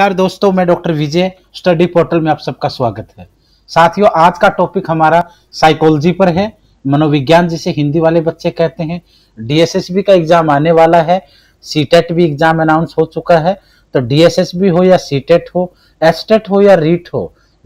नमस्कार दोस्तों मैं डॉक्टर विजय स्टडी पोर्टल में आप सबका स्वागत है साथियों आज का टॉपिक हमारा साइकोलॉजी पर है मनोविज्ञान जिसे हिंदी वाले बच्चे कहते हैं डीएसएसबी का एग्जाम आने वाला है सीटेट e भी एग्जाम अनाउंस हो चुका है तो डीएसएसबी हो या सीटेट e हो एसटेट e हो या रीट हो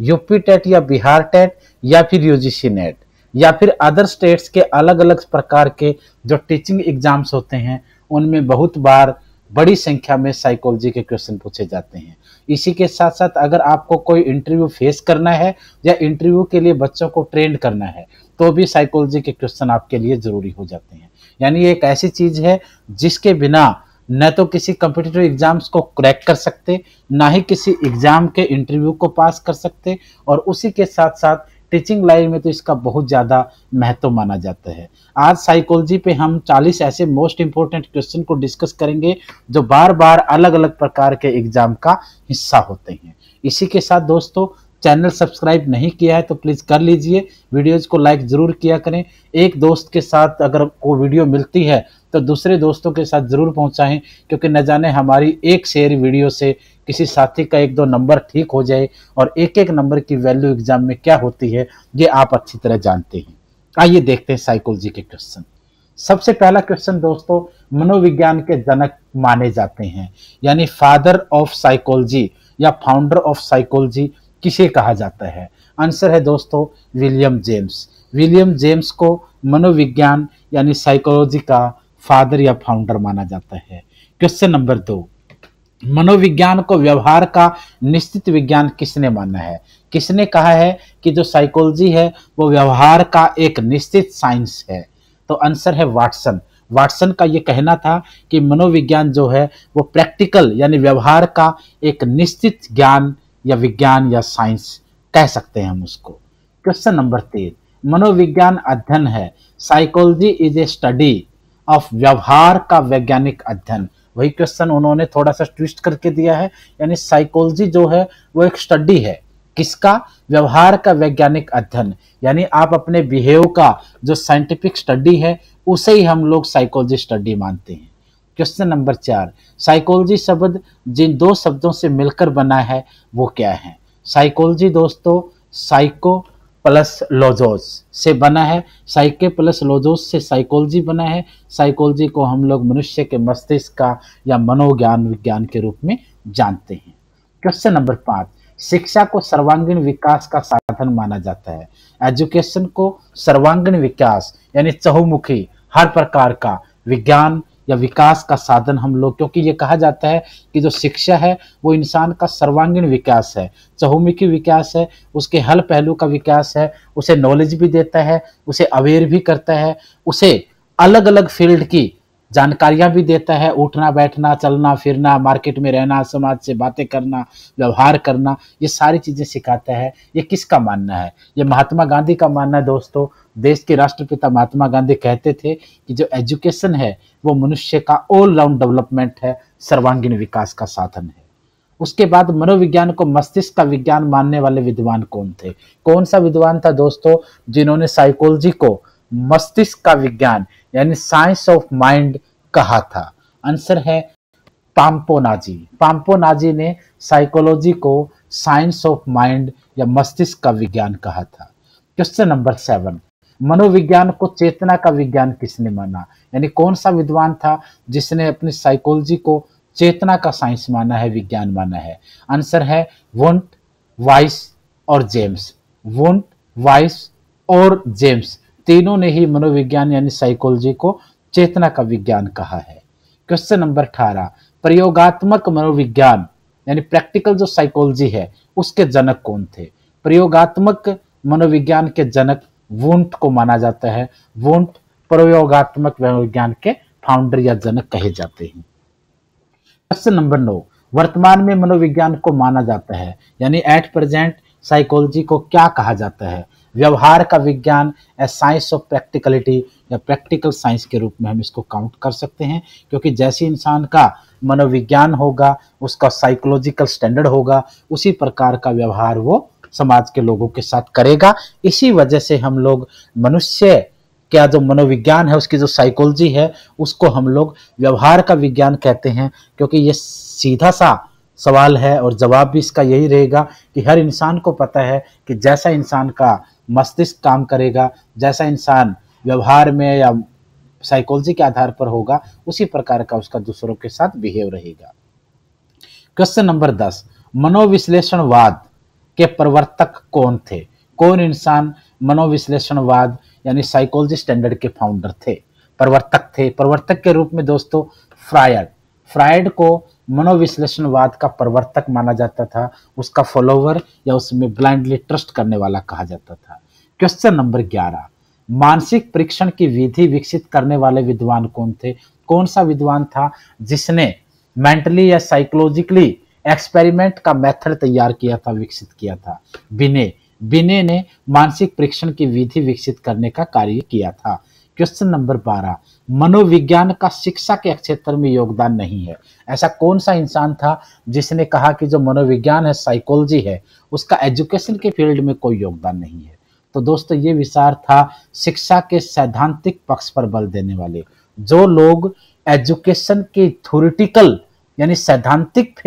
यूपी टेट या बिहार टेट या फिर यूजीसी नेट या फिर अदर स्टेट्स के अलग अलग प्रकार के जो टीचिंग एग्जाम्स होते हैं उनमें बहुत बार बड़ी संख्या में साइकोलॉजी के क्वेश्चन पूछे जाते हैं इसी के साथ साथ अगर आपको कोई इंटरव्यू फेस करना है या इंटरव्यू के लिए बच्चों को ट्रेंड करना है तो भी साइकोलॉजी के क्वेश्चन आपके लिए ज़रूरी हो जाते हैं यानी एक ऐसी चीज़ है जिसके बिना न तो किसी कंपिटेटिव एग्जाम्स को क्रैक कर सकते ना ही किसी एग्ज़ाम के इंटरव्यू को पास कर सकते और उसी के साथ साथ टीचिंग लाइन में तो इसका बहुत ज़्यादा महत्व माना जाता है आज साइकोलॉजी पे हम 40 ऐसे मोस्ट इम्पोर्टेंट क्वेश्चन को डिस्कस करेंगे जो बार बार अलग अलग प्रकार के एग्जाम का हिस्सा होते हैं इसी के साथ दोस्तों चैनल सब्सक्राइब नहीं किया है तो प्लीज़ कर लीजिए वीडियोज़ को लाइक ज़रूर किया करें एक दोस्त के साथ अगर वो वीडियो मिलती है तो दूसरे दोस्तों के साथ ज़रूर पहुँचाएँ क्योंकि न जाने हमारी एक शेयर वीडियो से किसी साथी का एक दो नंबर ठीक हो जाए और एक एक नंबर की वैल्यू एग्जाम में क्या होती है ये आप अच्छी तरह जानते हैं आइए देखते हैं साइकोलॉजी के क्वेश्चन सबसे पहला क्वेश्चन दोस्तों मनोविज्ञान के जनक माने जाते हैं यानी फादर ऑफ साइकोलॉजी या फाउंडर ऑफ साइकोलॉजी किसे कहा जाता है आंसर है दोस्तों विलियम जेम्स विलियम जेम्स को मनोविज्ञान यानी साइकोलॉजी का फादर या फाउंडर माना जाता है क्वेश्चन नंबर दो मनोविज्ञान को व्यवहार का निश्चित विज्ञान किसने माना है किसने कहा है कि जो साइकोलॉजी है वो व्यवहार का एक निश्चित साइंस है तो आंसर है वाटसन वाटसन का ये कहना था कि मनोविज्ञान जो है वो प्रैक्टिकल यानी व्यवहार का एक निश्चित ज्ञान या विज्ञान या साइंस कह सकते हैं हम उसको क्वेश्चन नंबर तीन मनोविज्ञान अध्ययन है psychology is a study of व्यवहार का वैज्ञानिक अध्ययन वही क्वेश्चन उन्होंने थोड़ा सा ट्विस्ट करके दिया है यानी साइकोलॉजी जो है वो एक स्टडी है किसका व्यवहार का वैज्ञानिक अध्ययन यानी आप अपने बिहेव का जो साइंटिफिक स्टडी है उसे ही हम लोग साइकोलॉजी स्टडी मानते हैं क्वेश्चन नंबर चार साइकोलॉजी शब्द जिन दो शब्दों से मिलकर बना है वो क्या है साइकोलॉजी दोस्तों साइको प्लस लोजोस से बना है साइके प्लस लोजोस से साइकोलॉजी बना है साइकोलॉजी को हम लोग मनुष्य के मस्तिष्क का या मनोज्ञान विज्ञान के रूप में जानते हैं क्वेश्चन नंबर पाँच शिक्षा को सर्वांगीण विकास का साधन माना जाता है एजुकेशन को सर्वांगीण विकास यानी चहुमुखी हर प्रकार का विज्ञान या विकास का साधन हम लोग क्योंकि ये कहा जाता है कि जो शिक्षा है वो इंसान का सर्वांगीण विकास है चहुमुखी विकास है उसके हल पहलू का विकास है उसे नॉलेज भी देता है उसे अवेयर भी करता है उसे अलग अलग फील्ड की जानकारियां भी देता है उठना बैठना चलना फिरना मार्केट में रहना समाज से बातें करना व्यवहार करना ये सारी चीज़ें सिखाता है ये किसका मानना है ये महात्मा गांधी का मानना है दोस्तों देश के राष्ट्रपिता महात्मा गांधी कहते थे कि जो एजुकेशन है वो मनुष्य का ऑल राउंड डेवलपमेंट है सर्वांगीण विकास का साधन है उसके बाद मनोविज्ञान को मस्तिष्क का विज्ञान मानने वाले विद्वान कौन थे कौन सा विद्वान था दोस्तों जिन्होंने साइकोलॉजी को मस्तिष्क का विज्ञान यानी साइंस ऑफ माइंड कहा था आंसर है पाम्पोनाजी पाम्पोनाजी ने साइकोलॉजी को साइंस ऑफ माइंड या मस्तिष्क का विज्ञान कहा था क्वेश्चन नंबर सेवन मनोविज्ञान को चेतना का विज्ञान किसने माना यानी कौन सा विद्वान था जिसने अपनी साइकोलॉजी को चेतना का साइंस माना है विज्ञान माना है आंसर है वाइस और जेम्स वाइस और जेम्स तीनों ने ही मनोविज्ञान यानी साइकोलॉजी को चेतना का विज्ञान कहा है क्वेश्चन नंबर अठारह प्रयोगात्मक मनोविज्ञान यानी प्रैक्टिकल जो साइकोलॉजी है उसके जनक कौन थे प्रयोगात्मक मनोविज्ञान के जनक वोंट को माना जाता है वोंट प्रयोगात्मक मनोविज्ञान के फाउंडर या जनक कहे जाते हैं क्वेश्चन नंबर नौ वर्तमान में मनोविज्ञान को माना जाता है यानी एट प्रेजेंट साइकोलॉजी को क्या कहा जाता है व्यवहार का विज्ञान या साइंस ऑफ प्रैक्टिकलिटी या प्रैक्टिकल साइंस के रूप में हम इसको काउंट कर सकते हैं क्योंकि जैसे इंसान का मनोविज्ञान होगा उसका साइकोलॉजिकल स्टैंडर्ड होगा उसी प्रकार का व्यवहार वो समाज के लोगों के साथ करेगा इसी वजह से हम लोग मनुष्य क्या जो मनोविज्ञान है उसकी जो साइकोलॉजी है उसको हम लोग व्यवहार का विज्ञान कहते हैं क्योंकि ये सीधा सा सवाल है और जवाब भी इसका यही रहेगा कि हर इंसान को पता है कि जैसा इंसान का मस्तिष्क काम करेगा जैसा इंसान व्यवहार में या साइकोलॉजी के आधार पर होगा उसी प्रकार का उसका दूसरों के साथ बिहेव रहेगा क्वेश्चन नंबर दस मनोविश्लेषणवाद के प्रवर्तक कौन थे कौन इंसान मनोविश्लेषणवाद यानी साइकोलॉजी स्टैंडर्ड के फाउंडर थे प्रवर्तक थे प्रवर्तक के रूप में दोस्तों फ्रायड फ्रायड को मनोविश्लेषणवाद का प्रवर्तक माना जाता था उसका फॉलोवर या उसमें ब्लाइंडली ट्रस्ट करने वाला कहा जाता था क्वेश्चन नंबर ग्यारह मानसिक परीक्षण की विधि विकसित करने वाले विद्वान कौन थे कौन सा विद्वान था जिसने मेंटली या साइकोलॉजिकली एक्सपेरिमेंट का मेथड तैयार किया था विकसित किया था बिने बिने ने मानसिक परीक्षण की विधि विकसित करने का कार्य किया था क्वेश्चन नंबर बारह मनोविज्ञान का शिक्षा के क्षेत्र में योगदान नहीं है ऐसा कौन सा इंसान था जिसने कहा कि जो मनोविज्ञान है साइकोलॉजी है उसका एजुकेशन के फील्ड में कोई योगदान नहीं है तो दोस्तों ये विचार था शिक्षा के सैद्धांतिक पक्ष पर बल देने वाले जो लोग एजुकेशन के थोरिटिकल यानी सैद्धांतिक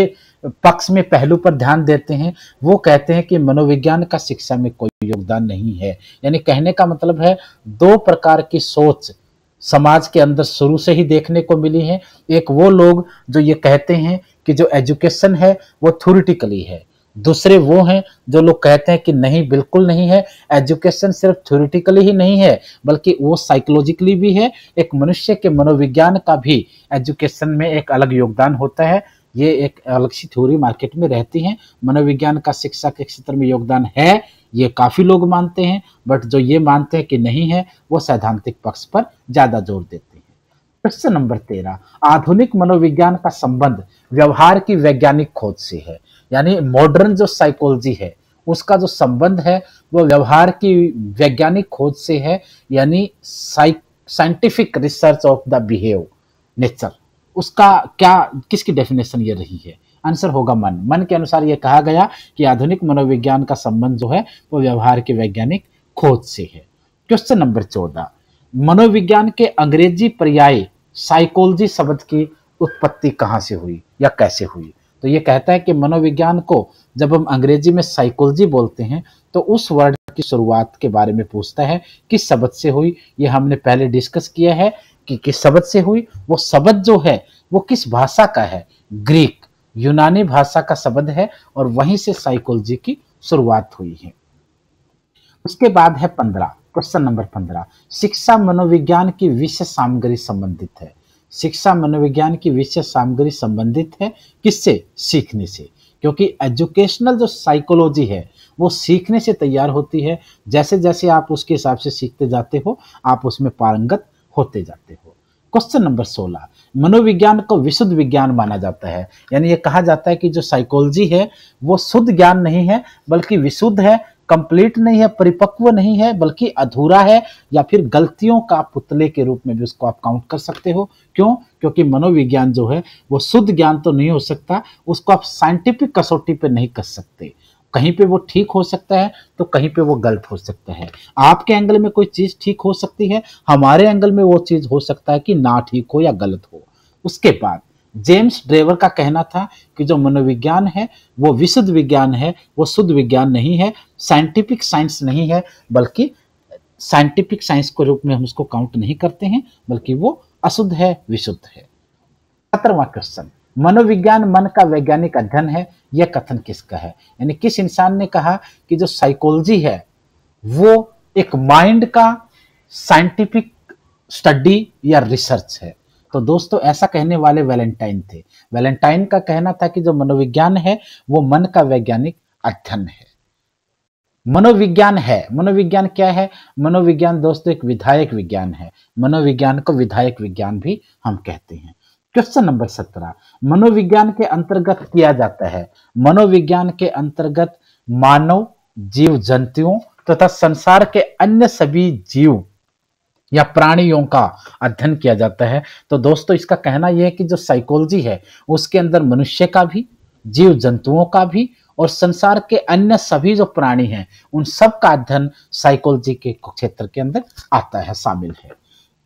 पक्ष में पहलू पर ध्यान देते हैं वो कहते हैं कि मनोविज्ञान का शिक्षा में कोई योगदान नहीं है यानी कहने का मतलब है दो प्रकार की सोच समाज के अंदर शुरू से ही देखने को मिली हैं एक वो लोग जो ये कहते हैं कि जो एजुकेशन है वो थ्योरिटिकली है दूसरे वो हैं जो लोग कहते हैं कि नहीं बिल्कुल नहीं है एजुकेशन सिर्फ थ्योरिटिकली ही नहीं है बल्कि वो साइकोलॉजिकली भी है एक मनुष्य के मनोविज्ञान का भी एजुकेशन में एक अलग योगदान होता है ये एक अलग सी थ्योरी मार्केट में रहती है मनोविज्ञान का शिक्षा के क्षेत्र में योगदान है ये काफ़ी लोग मानते हैं बट जो ये मानते हैं कि नहीं है वो सैद्धांतिक पक्ष पर ज़्यादा जोर देते हैं प्रश्न नंबर तेरह आधुनिक मनोविज्ञान का संबंध व्यवहार की वैज्ञानिक खोज से है यानी मॉडर्न जो साइकोलॉजी है उसका जो संबंध है वो व्यवहार की वैज्ञानिक खोज से है यानी scientific research of the behave nature उसका क्या किसकी डेफिनेशन ये रही है आंसर होगा मन मन के अनुसार ये कहा गया कि आधुनिक मनोविज्ञान का संबंध जो है वो व्यवहार के वैज्ञानिक खोज से है क्वेश्चन नंबर चौदह मनोविज्ञान के अंग्रेजी पर्याय साइकोलॉजी शब्द की उत्पत्ति कहाँ से हुई या कैसे हुई तो ये कहता है कि मनोविज्ञान को जब हम अंग्रेजी में साइकोलॉजी बोलते हैं तो उस वर्ड की शुरुआत के बारे में पूछता है किस शब्द से हुई ये हमने पहले डिस्कस किया है कि किस शब्द से हुई वो शब्द जो है वो किस भाषा का है ग्रीक यूनानी भाषा का शब्द है और वहीं से साइकोलॉजी की शुरुआत हुई है उसके बाद है पंद्रह क्वेश्चन नंबर पंद्रह शिक्षा मनोविज्ञान की विषय सामग्री संबंधित है शिक्षा मनोविज्ञान की विषय सामग्री संबंधित है किससे सीखने से क्योंकि एजुकेशनल जो साइकोलॉजी है वो सीखने से तैयार होती है जैसे जैसे आप उसके हिसाब से सीखते जाते हो आप उसमें पारंगत होते जाते हो क्वेश्चन नंबर सोलह मनोविज्ञान को विशुद्ध विज्ञान माना जाता है यानी ये कहा जाता है कि जो साइकोलॉजी है वो शुद्ध ज्ञान नहीं है बल्कि विशुद्ध है कंप्लीट नहीं है परिपक्व नहीं है बल्कि अधूरा है या फिर गलतियों का पुतले के रूप में भी उसको आप काउंट कर सकते हो क्यों क्योंकि मनोविज्ञान जो है वो शुद्ध ज्ञान तो नहीं हो सकता उसको आप साइंटिफिक कसौटी पर नहीं कस सकते कहीं पे वो ठीक हो सकता है तो कहीं पे वो गलत हो सकता है आपके एंगल में कोई चीज़ ठीक हो सकती है हमारे एंगल में वो चीज़ हो सकता है कि ना ठीक हो या गलत हो उसके बाद जेम्स ड्रेवर का कहना था कि जो मनोविज्ञान है वो विशुद्ध विज्ञान है वो शुद्ध विज्ञान नहीं है साइंटिफिक साइंस नहीं है बल्कि साइंटिफिक साइंस के रूप में हम उसको काउंट नहीं करते हैं बल्कि वो अशुद्ध है विशुद्ध है सत्रवा क्वेश्चन मनोविज्ञान मन का वैज्ञानिक अध्ययन है यह कथन किसका है यानी किस इंसान ने कहा कि जो साइकोलॉजी है वो एक माइंड का साइंटिफिक स्टडी या रिसर्च है तो दोस्तों ऐसा कहने वाले वैलेंटाइन थे वैलेंटाइन का कहना था कि जो मनोविज्ञान है वो मन का वैज्ञानिक अध्ययन है मनोविज्ञान है मनोविज्ञान क्या है मनोविज्ञान दोस्तों एक विधायक विज्ञान है मनोविज्ञान को विधायक विज्ञान भी हम कहते हैं क्वेश्चन नंबर सत्रह मनोविज्ञान के अंतर्गत किया जाता है मनोविज्ञान के अंतर्गत मानव जीव जंतुओं तथा संसार के अन्य सभी जीव या प्राणियों का अध्ययन किया जाता है तो दोस्तों इसका कहना यह है कि जो साइकोलॉजी है उसके अंदर मनुष्य का भी जीव जंतुओं का भी और संसार के अन्य सभी जो प्राणी हैं उन सब का अध्ययन साइकोलॉजी के क्षेत्र के अंदर आता है शामिल है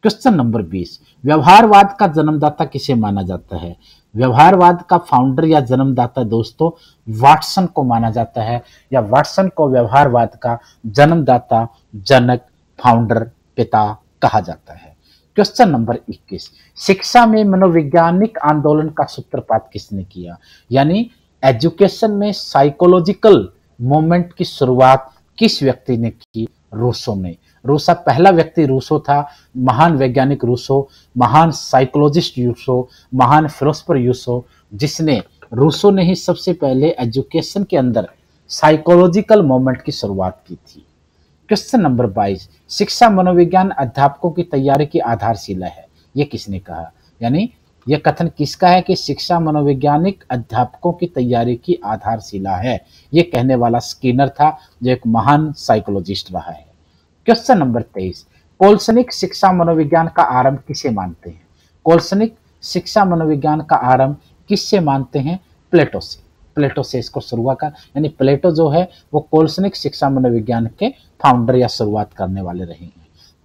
क्वेश्चन नंबर 20 व्यवहारवाद का जन्मदाता किसे माना जाता है व्यवहारवाद का फाउंडर या जन्मदाता दोस्तों वाटसन को माना जाता है या वाटसन को व्यवहारवाद का जन्मदाता जनक फाउंडर पिता कहा जाता है क्वेश्चन नंबर 21 शिक्षा में मनोवैज्ञानिक आंदोलन का सूत्रपात किसने किया यानी एजुकेशन में साइकोलॉजिकल मोमेंट की शुरुआत किस व्यक्ति ने की रूसो ने रूसा पहला व्यक्ति रूसो था महान वैज्ञानिक रूसो महान साइकोलॉजिस्ट यूसो महान फिलोसफर यूसो जिसने रूसो ने ही सबसे पहले एजुकेशन के अंदर साइकोलॉजिकल मोमेंट की शुरुआत की थी क्वेश्चन नंबर 22 शिक्षा मनोविज्ञान अध्यापकों की तैयारी की आधारशिला है ये किसने कहा यानी यह कथन किसका है कि शिक्षा मनोवैज्ञानिक अध्यापकों की तैयारी की आधारशिला है ये कहने वाला स्किनर था जो एक महान साइकोलॉजिस्ट रहा है क्वेश्चन नंबर तेईस कोल्सनिक शिक्षा मनोविज्ञान का आरंभ किसे मानते हैं कोल्सनिक शिक्षा मनोविज्ञान का आरंभ किससे मानते हैं प्लेटो से प्लेटो से इसको शुरुआत कर यानी प्लेटो जो है वो कोल्सनिक शिक्षा मनोविज्ञान के फाउंडर या शुरुआत करने वाले रहे हैं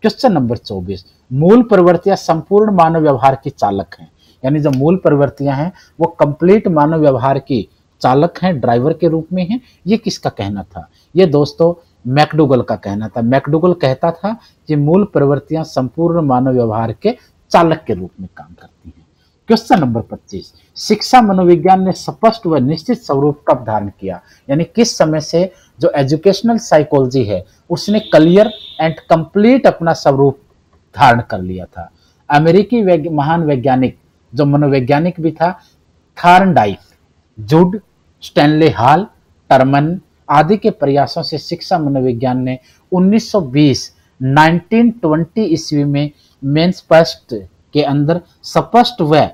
क्वेश्चन नंबर 24 मूल प्रवृत्तियां संपूर्ण मानव व्यवहार की चालक हैं यानी जो मूल प्रवृत्तियां हैं वो कंप्लीट मानव व्यवहार की चालक हैं ड्राइवर के रूप में हैं ये किसका कहना था ये दोस्तों मैकडोगल का कहना था मैकडोगल कहता था कि मूल प्रवृत्तियां संपूर्ण मानव व्यवहार के चालक के रूप में काम करती हैं क्वेश्चन नंबर 25 शिक्षा मनोविज्ञान ने स्पष्ट व निश्चित स्वरूप कब धारण किया यानी किस समय से जो एजुकेशनल साइकोलॉजी है उसने क्लियर एंड कंप्लीट अपना स्वरूप धारण कर लिया था अमेरिकी महान वैज्ञानिक जो मनोवैज्ञानिक भी था थार्नडाइक जुड स्टैनले हाल टर्मन आदि के प्रयासों से शिक्षा मनोविज्ञान ने 1920 1920 ईस्वी में मेन्स फर्स्ट के अंदर स्पष्ट व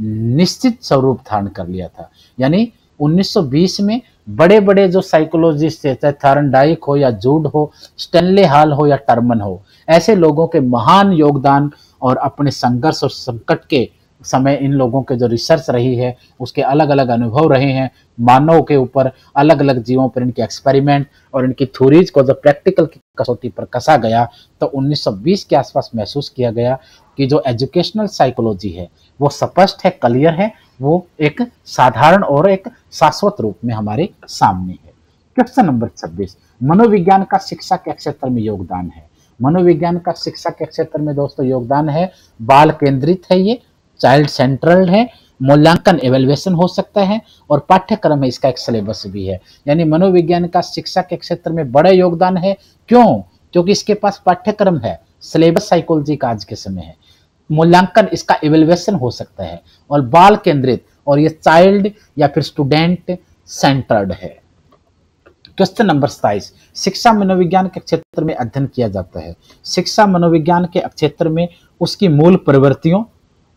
निश्चित स्वरूप धारण कर लिया था यानी 1920 में बड़े बड़े जो साइकोलॉजिस्ट थे थारन डाइक हो या जूड हो स्टेनले हाल हो या टर्मन हो ऐसे लोगों के महान योगदान और अपने संघर्ष और संकट के समय इन लोगों के जो रिसर्च रही है उसके अलग अलग अनुभव रहे हैं मानव के ऊपर अलग अलग जीवों पर इनके एक्सपेरिमेंट और इनकी थ्योरीज को जब प्रैक्टिकल की कसौटी पर कसा गया तो 1920 के आसपास महसूस किया गया कि जो एजुकेशनल साइकोलॉजी है वो स्पष्ट है क्लियर है वो एक साधारण और एक शाश्वत रूप में हमारे सामने है क्वेश्चन नंबर छब्बीस मनोविज्ञान का शिक्षा के क्षेत्र में योगदान है मनोविज्ञान का शिक्षा के क्षेत्र में दोस्तों योगदान है बाल केंद्रित है ये चाइल्ड सेंट्रल है मूल्यांकन एवेल्युएशन हो सकता है और पाठ्यक्रम में इसका एक सिलेबस भी है यानी मनोविज्ञान का शिक्षा के क्षेत्र में बड़ा योगदान है क्यों क्योंकि इसके पास पाठ्यक्रम है सिलेबस साइकोलॉजी का आज के समय है मूल्यांकन इसका एवेल्युएशन हो सकता है और बाल केंद्रित और ये चाइल्ड या फिर स्टूडेंट सेंटर्ड है क्वेश्चन नंबर सताइस शिक्षा मनोविज्ञान के क्षेत्र में अध्ययन किया जाता है शिक्षा मनोविज्ञान के क्षेत्र में उसकी मूल प्रवृत्तियों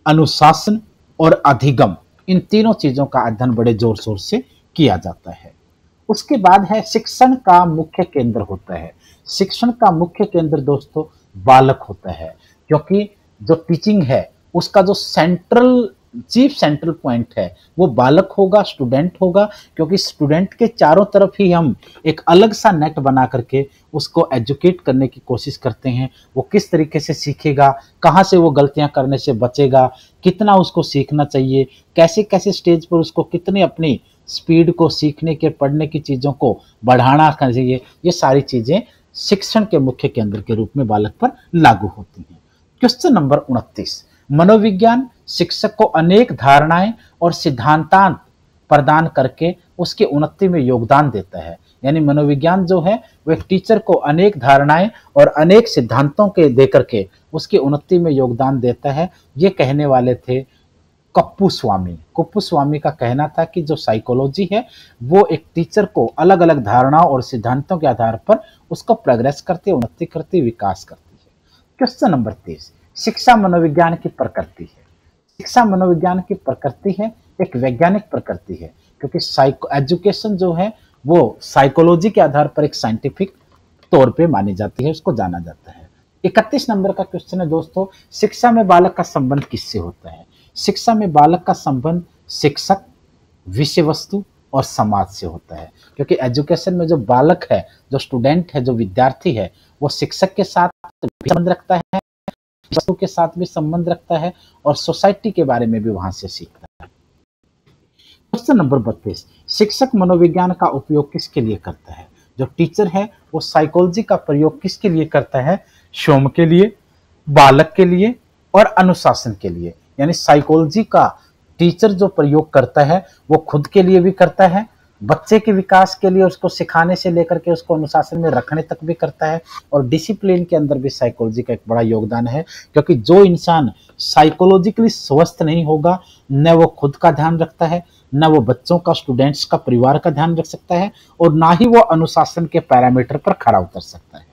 अनुशासन और अधिगम इन तीनों चीज़ों का अध्ययन बड़े जोर शोर से किया जाता है उसके बाद है शिक्षण का मुख्य केंद्र होता है शिक्षण का मुख्य केंद्र दोस्तों बालक होता है क्योंकि जो टीचिंग है उसका जो सेंट्रल चीफ सेंट्रल पॉइंट है वो बालक होगा स्टूडेंट होगा क्योंकि स्टूडेंट के चारों तरफ ही हम एक अलग सा नेट बना करके उसको एजुकेट करने की कोशिश करते हैं वो किस तरीके से सीखेगा कहाँ से वो गलतियाँ करने से बचेगा कितना उसको सीखना चाहिए कैसे कैसे स्टेज पर उसको कितनी अपनी स्पीड को सीखने के पढ़ने की चीज़ों को बढ़ाना चाहिए ये सारी चीज़ें शिक्षण के मुख्य केंद्र के रूप में बालक पर लागू होती हैं क्वेश्चन नंबर उनतीस मनोविज्ञान शिक्षक को अनेक धारणाएं और सिद्धांतांत प्रदान करके उसके उन्नति में योगदान देता है यानी मनोविज्ञान जो है वह टीचर को अनेक धारणाएं और अनेक सिद्धांतों के देकर के उसकी उन्नति में योगदान देता है ये कहने वाले थे कप्पू स्वामी कप्पू स्वामी का कहना था कि जो साइकोलॉजी है वो एक टीचर को अलग अलग धारणाओं और सिद्धांतों के आधार पर उसको प्रोग्रेस करती उन्नति करती विकास करती है क्वेश्चन नंबर तीस शिक्षा मनोविज्ञान की प्रकृति है शिक्षा मनोविज्ञान की प्रकृति है एक वैज्ञानिक प्रकृति है क्योंकि साइको एजुकेशन जो है वो साइकोलॉजी के आधार पर एक साइंटिफिक तौर पे मानी जाती है उसको जाना जाता है इकतीस नंबर का क्वेश्चन है दोस्तों शिक्षा में बालक का संबंध किससे होता है शिक्षा में बालक का संबंध शिक्षक विषय वस्तु और समाज से होता है क्योंकि एजुकेशन में जो बालक है जो स्टूडेंट है जो विद्यार्थी है वो शिक्षक के साथ संबंध रखता है वस्तु के साथ भी संबंध रखता है और सोसाइटी के बारे में भी वहां से सीखता है क्वेश्चन नंबर बत्तीस शिक्षक मनोविज्ञान का उपयोग किसके लिए करता है जो टीचर है वो साइकोलॉजी का प्रयोग किसके लिए करता है शोम के लिए बालक के लिए और अनुशासन के लिए यानी साइकोलॉजी का टीचर जो प्रयोग करता है वो खुद के लिए भी करता है बच्चे के विकास के लिए उसको सिखाने से लेकर के उसको अनुशासन में रखने तक भी करता है और डिसिप्लिन के अंदर भी साइकोलॉजी का एक बड़ा योगदान है क्योंकि जो इंसान साइकोलॉजिकली स्वस्थ नहीं होगा न वो खुद का ध्यान रखता है न वो बच्चों का स्टूडेंट्स का परिवार का ध्यान रख सकता है और ना ही वो अनुशासन के पैरामीटर पर खड़ा उतर सकता है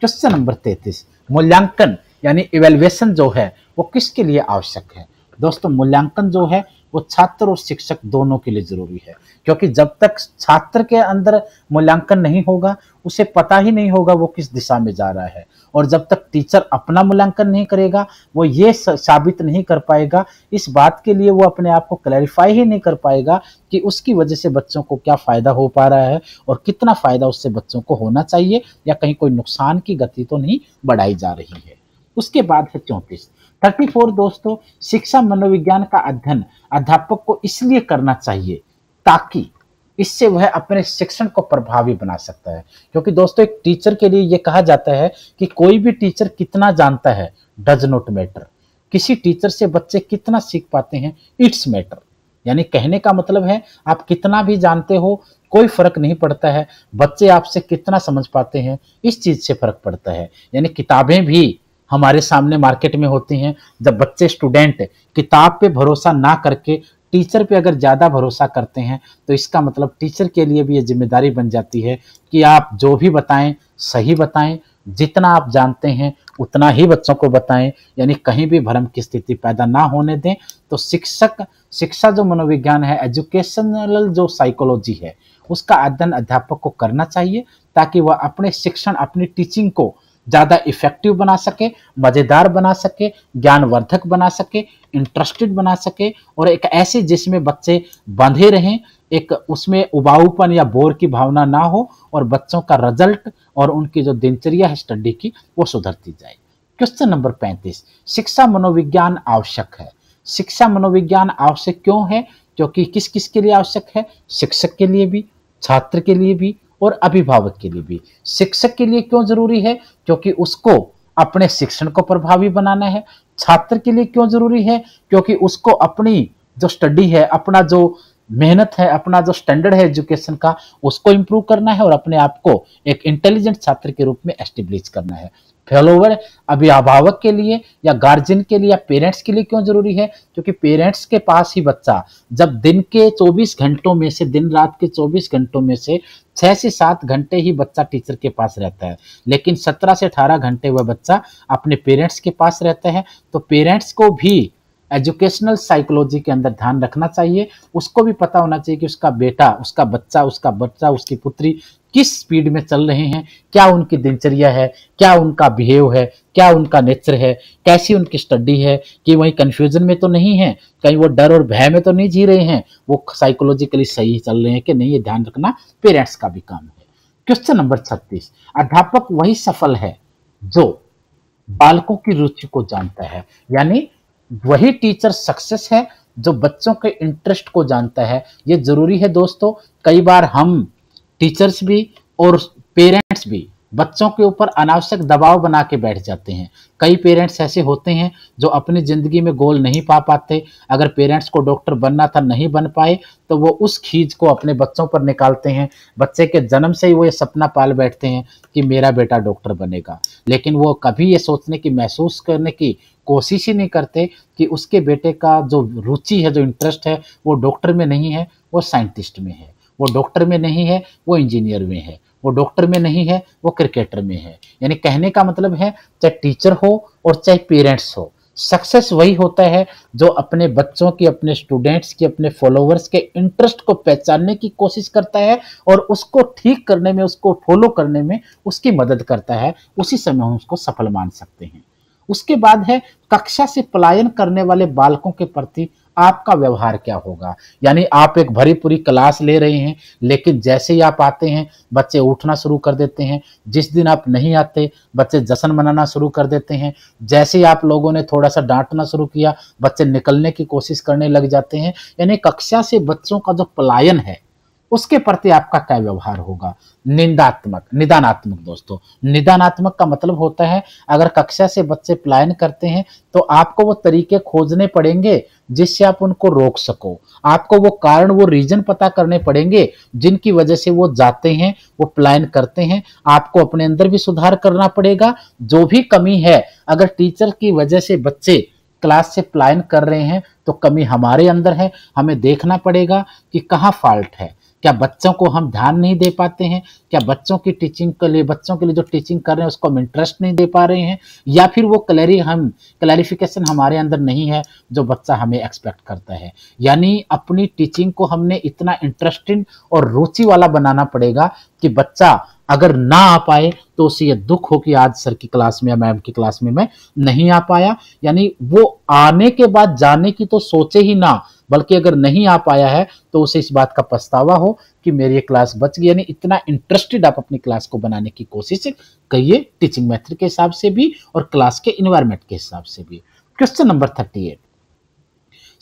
क्वेश्चन नंबर तैतीस मूल्यांकन यानी इवेल्युएशन जो है वो किसके लिए आवश्यक है दोस्तों मूल्यांकन जो है वो छात्र और शिक्षक दोनों के लिए जरूरी है क्योंकि जब तक छात्र के अंदर मूल्यांकन नहीं होगा उसे पता ही नहीं होगा वो किस दिशा में जा रहा है और जब तक टीचर अपना मूल्यांकन नहीं करेगा वो ये साबित नहीं कर पाएगा इस बात के लिए वो अपने आप को क्लैरिफाई ही नहीं कर पाएगा कि उसकी वजह से बच्चों को क्या फ़ायदा हो पा रहा है और कितना फ़ायदा उससे बच्चों को होना चाहिए या कहीं कोई नुकसान की गति तो नहीं बढ़ाई जा रही है उसके बाद है चौंतीस थर्टी फोर दोस्तों शिक्षा मनोविज्ञान का अध्ययन अध्यापक को इसलिए करना चाहिए ताकि इससे वह अपने शिक्षण को प्रभावी बना सकता है क्योंकि दोस्तों एक टीचर के लिए यह कहा जाता है कि कोई भी टीचर कितना जानता है डज नॉट मैटर किसी टीचर से बच्चे कितना सीख पाते हैं इट्स मैटर यानी कहने का मतलब है आप कितना भी जानते हो कोई फर्क नहीं पड़ता है बच्चे आपसे कितना समझ पाते हैं इस चीज़ से फर्क पड़ता है यानी किताबें भी हमारे सामने मार्केट में होती हैं जब बच्चे स्टूडेंट किताब पे भरोसा ना करके टीचर पे अगर ज़्यादा भरोसा करते हैं तो इसका मतलब टीचर के लिए भी ये जिम्मेदारी बन जाती है कि आप जो भी बताएं सही बताएं जितना आप जानते हैं उतना ही बच्चों को बताएं यानी कहीं भी भ्रम की स्थिति पैदा ना होने दें तो शिक्षक शिक्षा जो मनोविज्ञान है एजुकेशनल जो साइकोलॉजी है उसका अध्ययन अध्यापक को करना चाहिए ताकि वह अपने शिक्षण अपनी टीचिंग को ज़्यादा इफेक्टिव बना सके मज़ेदार बना सके ज्ञानवर्धक बना सके इंटरेस्टेड बना सके और एक ऐसे जिसमें बच्चे बंधे रहें एक उसमें उबाऊपन या बोर की भावना ना हो और बच्चों का रिजल्ट और उनकी जो दिनचर्या है स्टडी की वो सुधरती जाए क्वेश्चन नंबर पैंतीस शिक्षा मनोविज्ञान आवश्यक है शिक्षा मनोविज्ञान आवश्यक क्यों है क्योंकि किस किस के लिए आवश्यक है शिक्षक के लिए भी छात्र के लिए भी और अभिभावक के लिए भी शिक्षक के लिए क्यों जरूरी है क्योंकि उसको अपने शिक्षण को प्रभावी बनाना है छात्र के लिए क्यों जरूरी है क्योंकि उसको अपनी जो स्टडी है अपना जो मेहनत है अपना जो स्टैंडर्ड है एजुकेशन का उसको इम्प्रूव करना है और अपने आप को एक इंटेलिजेंट छात्र के रूप में एस्टेब्लिश करना है फेलोवर अभिभावक के लिए या गार्जियन के लिए या पेरेंट्स के लिए क्यों जरूरी है क्योंकि पेरेंट्स के पास ही बच्चा जब दिन के 24 घंटों में से दिन रात के 24 घंटों में से छः से सात घंटे ही बच्चा टीचर के पास रहता है लेकिन सत्रह से अठारह घंटे वह बच्चा अपने पेरेंट्स के पास रहता है तो पेरेंट्स को भी एजुकेशनल साइकोलॉजी के अंदर ध्यान रखना चाहिए उसको भी पता होना चाहिए कि उसका बेटा उसका बच्चा उसका बच्चा उसकी पुत्री किस स्पीड में चल रहे हैं क्या उनकी दिनचर्या है क्या उनका बिहेव है क्या उनका नेचर है कैसी उनकी स्टडी है कि वही कन्फ्यूजन में तो नहीं है कहीं वो डर और भय में तो नहीं जी रहे हैं वो साइकोलॉजिकली सही चल रहे हैं कि नहीं ये ध्यान रखना पेरेंट्स का भी काम है क्वेश्चन नंबर छत्तीस अध्यापक वही सफल है जो बालकों की रुचि को जानता है यानी वही टीचर सक्सेस है जो बच्चों के इंटरेस्ट को जानता है ये जरूरी है दोस्तों कई बार हम टीचर्स भी और पेरेंट्स भी बच्चों के ऊपर अनावश्यक दबाव बना के बैठ जाते हैं कई पेरेंट्स ऐसे होते हैं जो अपनी ज़िंदगी में गोल नहीं पा पाते अगर पेरेंट्स को डॉक्टर बनना था नहीं बन पाए तो वो उस खींच को अपने बच्चों पर निकालते हैं बच्चे के जन्म से ही वो ये सपना पाल बैठते हैं कि मेरा बेटा डॉक्टर बनेगा लेकिन वो कभी ये सोचने की महसूस करने की कोशिश ही नहीं करते कि उसके बेटे का जो रुचि है जो इंटरेस्ट है वो डॉक्टर में नहीं है वो साइंटिस्ट में है वो डॉक्टर में नहीं है वो इंजीनियर में है वो डॉक्टर में नहीं है वो क्रिकेटर में है यानी कहने का मतलब है चाहे टीचर हो और चाहे पेरेंट्स हो सक्सेस वही होता है जो अपने बच्चों की अपने स्टूडेंट्स की अपने फॉलोवर्स के इंटरेस्ट को पहचानने की कोशिश करता है और उसको ठीक करने में उसको फॉलो करने में उसकी मदद करता है उसी समय हम उसको सफल मान सकते हैं उसके बाद है कक्षा से पलायन करने वाले बालकों के प्रति आपका व्यवहार क्या होगा यानी आप एक भरी पूरी क्लास ले रहे हैं लेकिन जैसे ही आप आते हैं बच्चे उठना शुरू कर देते हैं जिस दिन आप नहीं आते बच्चे जश्न मनाना शुरू कर देते हैं जैसे ही आप लोगों ने थोड़ा सा डांटना शुरू किया बच्चे निकलने की कोशिश करने लग जाते हैं यानी कक्षा से बच्चों का जो पलायन है उसके प्रति आपका क्या व्यवहार होगा निंदात्मक निदानात्मक दोस्तों निदानात्मक का मतलब होता है अगर कक्षा से बच्चे प्लान करते हैं तो आपको वो तरीके खोजने पड़ेंगे जिससे आप उनको रोक सको आपको वो कारण वो रीजन पता करने पड़ेंगे जिनकी वजह से वो जाते हैं वो प्लान करते हैं आपको अपने अंदर भी सुधार करना पड़ेगा जो भी कमी है अगर टीचर की वजह से बच्चे क्लास से प्लान कर रहे हैं तो कमी हमारे अंदर है हमें देखना पड़ेगा कि कहाँ फॉल्ट है क्या बच्चों को हम ध्यान नहीं दे पाते हैं क्या बच्चों की टीचिंग के लिए बच्चों के लिए जो टीचिंग कर रहे हैं उसको हम इंटरेस्ट नहीं दे पा रहे हैं या फिर वो क्लैरी हम क्लैरिफिकेशन हमारे अंदर नहीं है जो बच्चा हमें एक्सपेक्ट करता है यानी अपनी टीचिंग को हमने इतना इंटरेस्टिंग और रुचि वाला बनाना पड़ेगा कि बच्चा अगर ना आ पाए तो उसे यह दुख हो कि आज सर की क्लास में या मैम की क्लास में मैं नहीं आ पाया यानी वो आने के बाद जाने की तो सोचे ही ना बल्कि अगर नहीं आ पाया है तो उसे इस बात का पछतावा हो कि मेरी ये क्लास बच गई यानी इतना इंटरेस्टेड आप अपनी क्लास को बनाने की कोशिश करिए टीचिंग मेथड के हिसाब से भी और क्लास के इन्वायरमेंट के हिसाब से भी क्वेश्चन नंबर थर्टी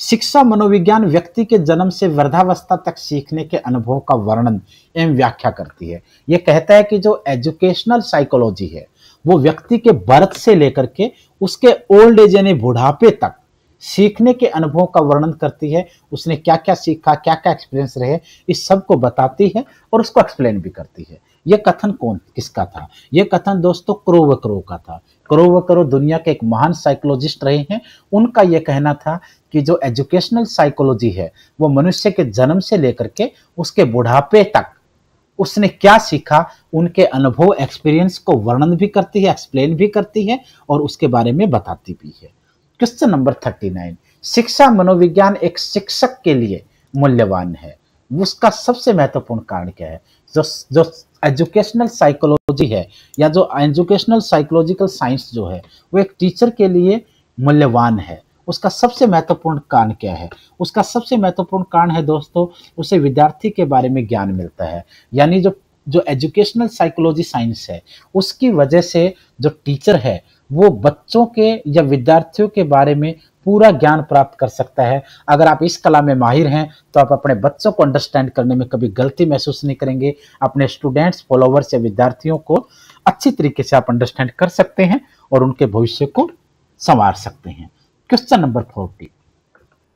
शिक्षा मनोविज्ञान व्यक्ति के जन्म से वृद्धावस्था तक सीखने के अनुभव का वर्णन एवं व्याख्या करती है यह कहता है कि जो एजुकेशनल साइकोलॉजी है वो व्यक्ति के बर्थ से लेकर के उसके ओल्ड एज यानी बुढ़ापे तक सीखने के अनुभवों का वर्णन करती है उसने क्या क्या सीखा क्या क्या एक्सपीरियंस रहे इस सब को बताती है और उसको एक्सप्लेन भी करती है यह कथन कौन किसका था यह कथन दोस्तों क्रोवकरो का था क्रोवकरो दुनिया के एक महान साइकोलॉजिस्ट रहे हैं उनका यह कहना था कि जो एजुकेशनल साइकोलॉजी है वो मनुष्य के जन्म से लेकर के उसके बुढ़ापे तक उसने क्या सीखा उनके अनुभव एक्सपीरियंस को वर्णन भी करती है एक्सप्लेन भी करती है और उसके बारे में बताती भी है क्वेश्चन नंबर थर्टी नाइन शिक्षा मनोविज्ञान एक शिक्षक के लिए मूल्यवान है उसका सबसे महत्वपूर्ण कारण क्या है जो जो एजुकेशनल साइकोलॉजी है या जो एजुकेशनल साइकोलॉजिकल साइंस जो है वो एक टीचर के लिए मूल्यवान है उसका सबसे महत्वपूर्ण कारण क्या है उसका सबसे महत्वपूर्ण कारण है दोस्तों उसे विद्यार्थी के बारे में ज्ञान मिलता है यानी जो जो एजुकेशनल साइकोलॉजी साइंस है उसकी वजह से जो टीचर है वो बच्चों के या विद्यार्थियों के बारे में पूरा ज्ञान प्राप्त कर सकता है अगर आप इस कला में माहिर हैं तो आप अपने बच्चों को अंडरस्टैंड करने में कभी गलती महसूस नहीं करेंगे अपने स्टूडेंट्स फॉलोअर्स या विद्यार्थियों को अच्छी तरीके से आप अंडरस्टैंड कर सकते हैं और उनके भविष्य को संवार सकते हैं क्वेश्चन नंबर फोर्टी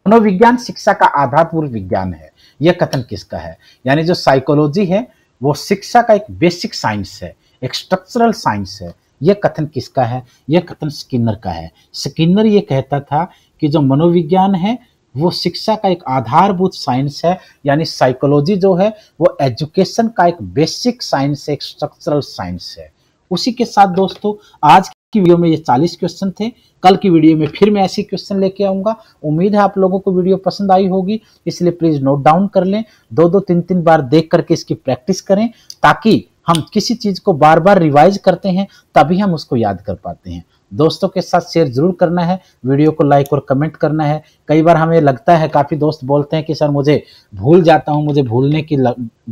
मनोविज्ञान शिक्षा का आधारपूर्व विज्ञान है यह कथन किसका है यानी जो साइकोलॉजी है वो शिक्षा का एक बेसिक साइंस है एक स्ट्रक्चरल साइंस है यह कथन किसका है यह कथन स्किनर का है स्किनर यह कहता था कि जो मनोविज्ञान है वो शिक्षा का एक आधारभूत साइंस है यानी साइकोलॉजी जो है वो एजुकेशन का एक बेसिक साइंस है एक स्ट्रक्चरल साइंस है उसी के साथ दोस्तों आज की वीडियो में ये 40 क्वेश्चन थे कल की वीडियो में फिर मैं ऐसी क्वेश्चन लेके आऊँगा उम्मीद है आप लोगों को वीडियो पसंद आई होगी इसलिए प्लीज़ नोट डाउन कर लें दो दो तीन तीन बार देख करके इसकी प्रैक्टिस करें ताकि हम किसी चीज़ को बार बार रिवाइज करते हैं तभी हम उसको याद कर पाते हैं दोस्तों के साथ शेयर जरूर करना है वीडियो को लाइक और कमेंट करना है कई बार हमें लगता है काफ़ी दोस्त बोलते हैं कि सर मुझे भूल जाता हूँ मुझे भूलने की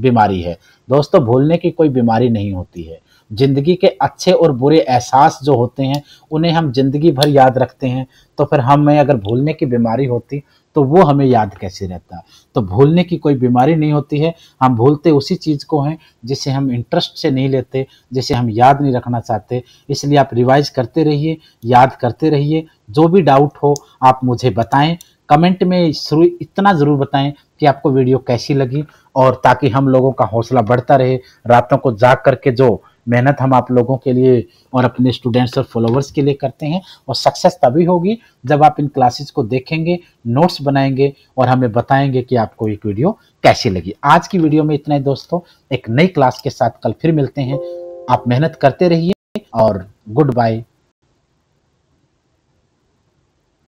बीमारी है दोस्तों भूलने की कोई बीमारी नहीं होती है ज़िंदगी के अच्छे और बुरे एहसास जो होते हैं उन्हें हम ज़िंदगी भर याद रखते हैं तो फिर हमें अगर भूलने की बीमारी होती तो वो हमें याद कैसे रहता तो भूलने की कोई बीमारी नहीं होती है हम भूलते उसी चीज़ को हैं जिसे हम इंटरेस्ट से नहीं लेते जिसे हम याद नहीं रखना चाहते इसलिए आप रिवाइज करते रहिए याद करते रहिए जो भी डाउट हो आप मुझे बताएं कमेंट में शुरू इतना ज़रूर बताएं कि आपको वीडियो कैसी लगी और ताकि हम लोगों का हौसला बढ़ता रहे रातों को जाग करके जो मेहनत हम आप लोगों के लिए और अपने स्टूडेंट्स और फॉलोअर्स के लिए करते हैं और सक्सेस तभी होगी जब आप इन क्लासेस को देखेंगे नोट्स बनाएंगे और हमें बताएंगे कि आपको एक वीडियो कैसी लगी आज की वीडियो में इतना ही दोस्तों एक नई क्लास के साथ कल फिर मिलते हैं आप मेहनत करते रहिए और गुड बाय